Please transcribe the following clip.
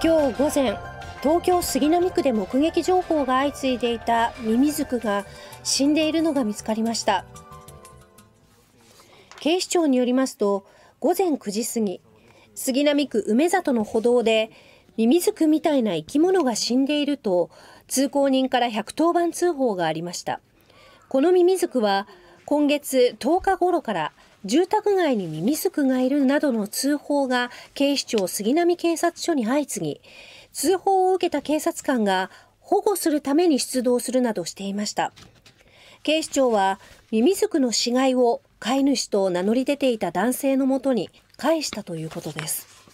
今日午前東京杉並区で目撃情報が相次いでいたミミズクが死んでいるのが見つかりました警視庁によりますと午前9時過ぎ杉並区梅里の歩道でミミズクみたいな生き物が死んでいると通行人から110番通報がありましたこのミミズクは今月10日頃から住宅街にミミズクがいるなどの通報が警視庁杉並警察署に相次ぎ、通報を受けた警察官が保護するために出動するなどしていました。警視庁はミミズクの死骸を飼い主と名乗り出ていた男性のもとに返したということです。